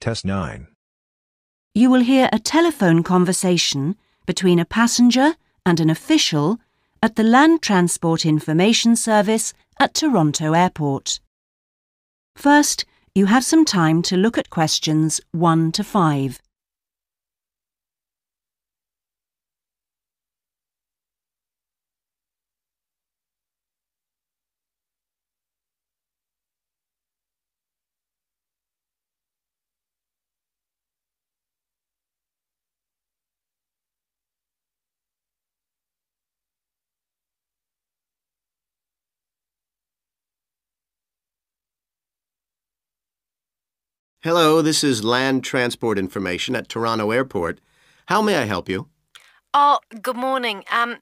Test 9. You will hear a telephone conversation between a passenger and an official at the Land Transport Information Service at Toronto Airport. First, you have some time to look at questions 1 to 5. Hello, this is Land Transport Information at Toronto Airport. How may I help you? Oh, good morning. Um,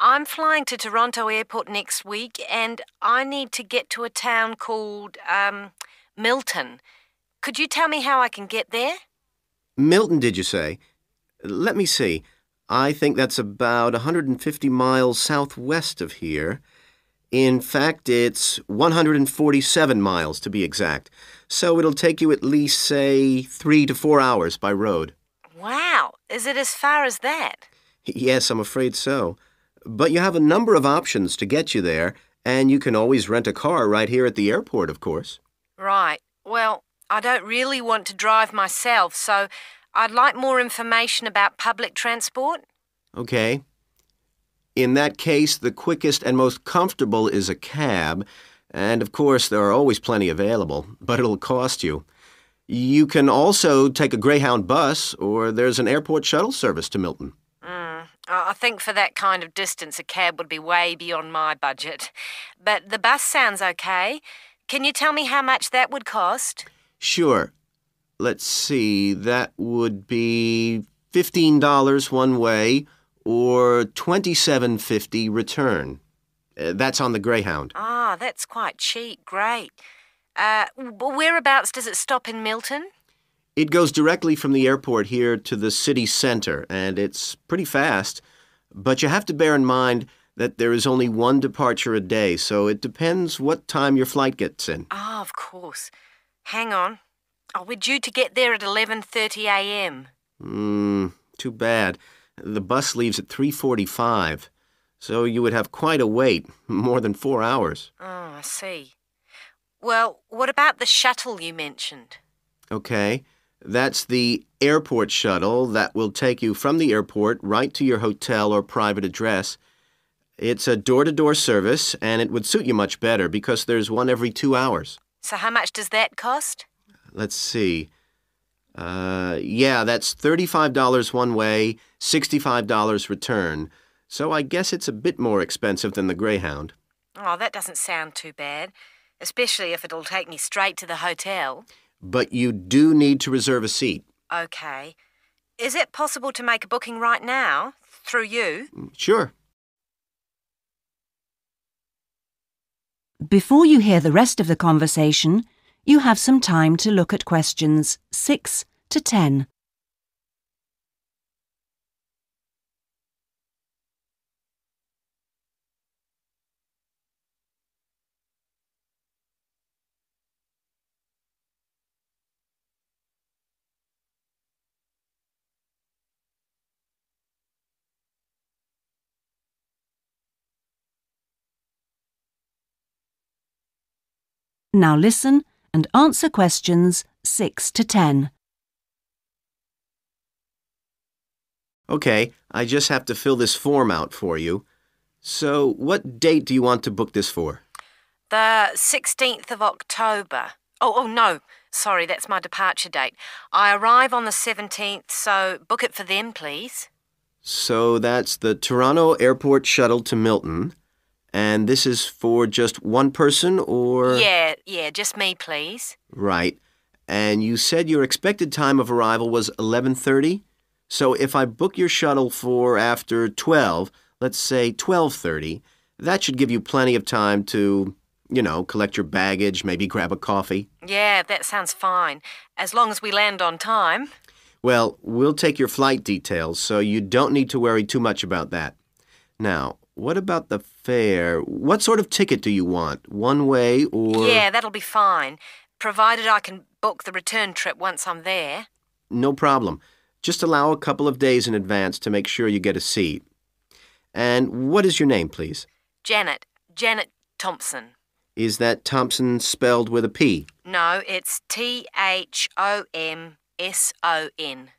I'm flying to Toronto Airport next week and I need to get to a town called um, Milton. Could you tell me how I can get there? Milton, did you say? Let me see. I think that's about 150 miles southwest of here. In fact, it's 147 miles to be exact. So it'll take you at least, say, three to four hours by road. Wow! Is it as far as that? Yes, I'm afraid so. But you have a number of options to get you there, and you can always rent a car right here at the airport, of course. Right. Well, I don't really want to drive myself, so I'd like more information about public transport. Okay. In that case, the quickest and most comfortable is a cab, and of course, there are always plenty available, but it'll cost you. You can also take a Greyhound bus, or there's an airport shuttle service to Milton. Mm, I think for that kind of distance, a cab would be way beyond my budget. But the bus sounds okay. Can you tell me how much that would cost? Sure. Let's see, that would be $15 one way or 2750 return. Uh, that's on the Greyhound. Ah, that's quite cheap. Great. Uh, whereabouts does it stop in Milton? It goes directly from the airport here to the city center, and it's pretty fast. But you have to bear in mind that there is only one departure a day, so it depends what time your flight gets in. Ah, oh, of course. Hang on. Oh, we're due to get there at 11.30 a.m. Hmm, too bad. The bus leaves at 3.45, so you would have quite a wait, more than four hours. Oh, I see. Well, what about the shuttle you mentioned? Okay, that's the airport shuttle that will take you from the airport right to your hotel or private address. It's a door to door service, and it would suit you much better because there's one every two hours. So, how much does that cost? Let's see. Uh, yeah, that's $35 one way $65 return, so I guess it's a bit more expensive than the Greyhound. Oh, that doesn't sound too bad, especially if it'll take me straight to the hotel. But you do need to reserve a seat. OK. Is it possible to make a booking right now, through you? Mm, sure. Before you hear the rest of the conversation, you have some time to look at questions 6 to 10. Now listen and answer questions 6 to 10. Okay, I just have to fill this form out for you. So, what date do you want to book this for? The 16th of October. Oh, oh no, sorry, that's my departure date. I arrive on the 17th, so book it for them, please. So that's the Toronto Airport shuttle to Milton, and this is for just one person or? Yeah, yeah, just me, please. Right. And you said your expected time of arrival was 11:30. So if I book your shuttle for after 12, let's say 12:30, that should give you plenty of time to, you know, collect your baggage, maybe grab a coffee. Yeah, that sounds fine. As long as we land on time. Well, we'll take your flight details, so you don't need to worry too much about that. Now, what about the fare? What sort of ticket do you want? One way or. Yeah, that'll be fine, provided I can book the return trip once I'm there. No problem. Just allow a couple of days in advance to make sure you get a seat. And what is your name, please? Janet. Janet Thompson. Is that Thompson spelled with a P? No, it's T H O M S O N.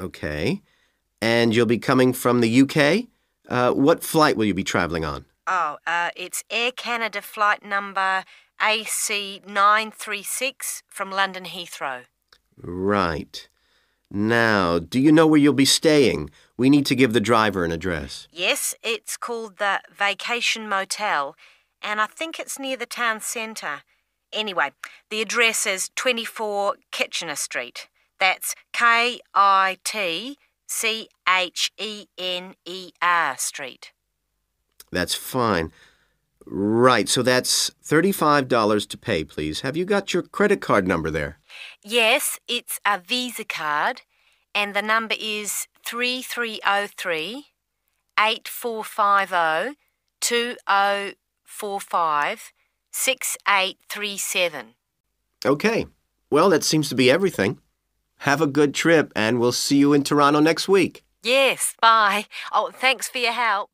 Okay. And you'll be coming from the UK? Uh, what flight will you be travelling on? Oh, uh, it's Air Canada flight number AC936 from London Heathrow. Right. Now, do you know where you'll be staying? We need to give the driver an address. Yes, it's called the Vacation Motel, and I think it's near the town centre. Anyway, the address is 24 Kitchener Street. That's K I T C H E N E R Street. That's fine. Right, so that's $35 to pay, please. Have you got your credit card number there? Yes, it's a Visa card, and the number is 3303 8450 2045 6837. Okay, well, that seems to be everything. Have a good trip, and we'll see you in Toronto next week. Yes, bye. Oh, thanks for your help.